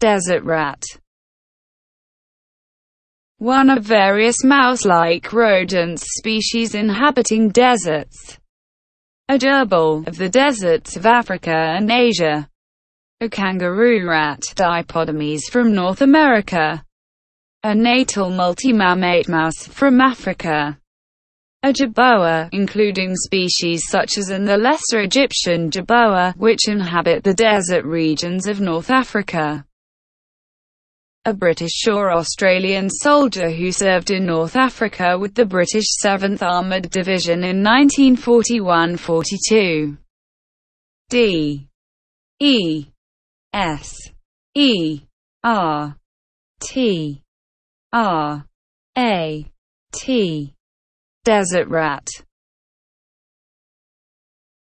desert rat. One of various mouse-like rodents species inhabiting deserts. A gerbil of the deserts of Africa and Asia. A kangaroo rat, Dipodomys, from North America. A natal multimammate mouse from Africa. A jaboa, including species such as in the Lesser Egyptian jaboa, which inhabit the desert regions of North Africa a British or Australian soldier who served in North Africa with the British 7th Armoured Division in 1941-42. D. E. S. E. R. T. R. A. T. Desert Rat